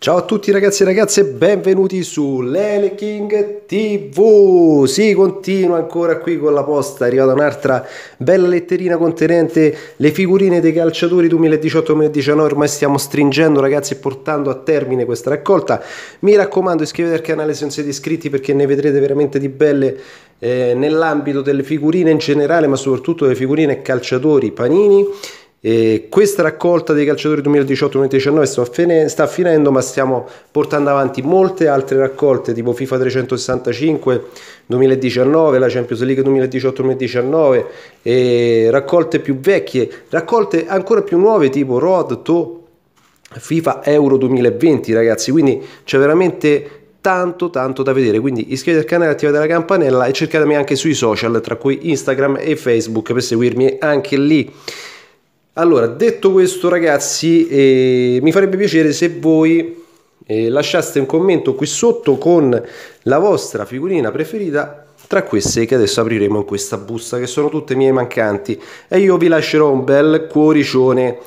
Ciao a tutti ragazzi e ragazze, benvenuti su Lele King TV. Si continua ancora qui con la posta, è arrivata un'altra bella letterina contenente le figurine dei calciatori 2018-2019. Ormai stiamo stringendo ragazzi e portando a termine questa raccolta. Mi raccomando, iscrivetevi al canale se non siete iscritti perché ne vedrete veramente di belle eh, nell'ambito delle figurine in generale, ma soprattutto delle figurine calciatori panini. E questa raccolta dei calciatori 2018-2019 sta finendo, ma stiamo portando avanti molte altre raccolte, tipo FIFA 365 2019, la Champions League 2018-2019, e raccolte più vecchie, raccolte ancora più nuove, tipo Road to FIFA Euro 2020, ragazzi. Quindi c'è veramente tanto tanto da vedere quindi iscrivetevi al canale attivate la campanella e cercatemi anche sui social tra cui Instagram e Facebook per seguirmi anche lì allora, detto questo ragazzi, eh, mi farebbe piacere se voi eh, lasciaste un commento qui sotto con la vostra figurina preferita tra queste che adesso apriremo in questa busta, che sono tutte mie mancanti. E io vi lascerò un bel cuoricione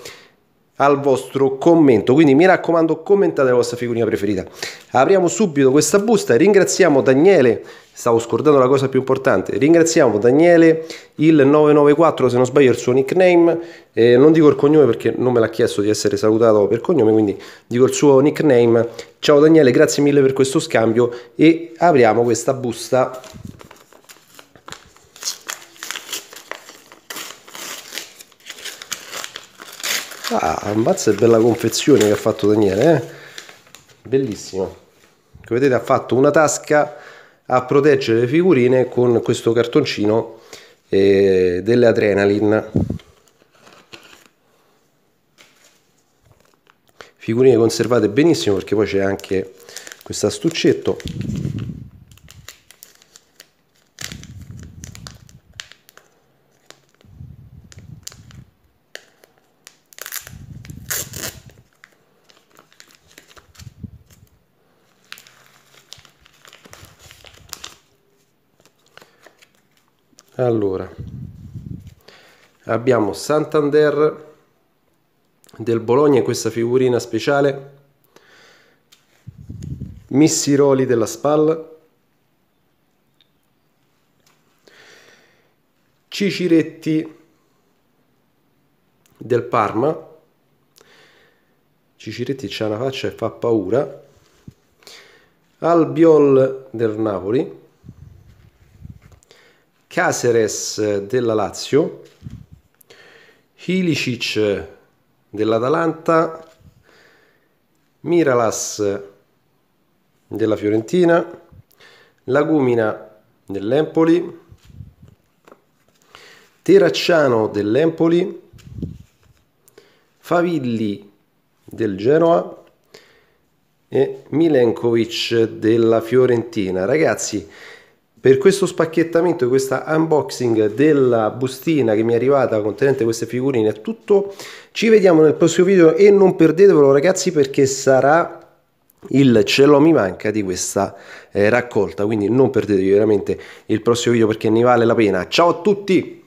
al vostro commento. Quindi mi raccomando, commentate la vostra figurina preferita. Apriamo subito questa busta. Ringraziamo Daniele. Stavo scordando la cosa più importante. Ringraziamo Daniele il 994, se non sbaglio, il suo nickname. Eh, non dico il cognome perché non me l'ha chiesto di essere salutato per cognome, quindi dico il suo nickname. Ciao Daniele, grazie mille per questo scambio e apriamo questa busta. Ah, ammazza è bella confezione che ha fatto Daniele, eh? Bellissimo. Come vedete ha fatto una tasca a proteggere le figurine con questo cartoncino eh, delle Adrenaline. Figurine conservate benissimo perché poi c'è anche questo astuccetto allora abbiamo Santander del Bologna in questa figurina speciale Missiroli della Spalla Ciciretti del Parma Ciciretti c'ha una faccia e fa paura Albiol del Napoli Caceres eh, della Lazio, Hilicic eh, dell'Atalanta, Miralas eh, della Fiorentina, Lagumina dell'Empoli, Terracciano dell'Empoli, Favilli del Genoa e Milenkovic della Fiorentina. Ragazzi, per questo spacchettamento, questa unboxing della bustina che mi è arrivata contenente queste figurine è tutto. Ci vediamo nel prossimo video e non perdetevelo ragazzi perché sarà il cielo mi manca di questa eh, raccolta. Quindi non perdetevi veramente il prossimo video perché ne vale la pena. Ciao a tutti!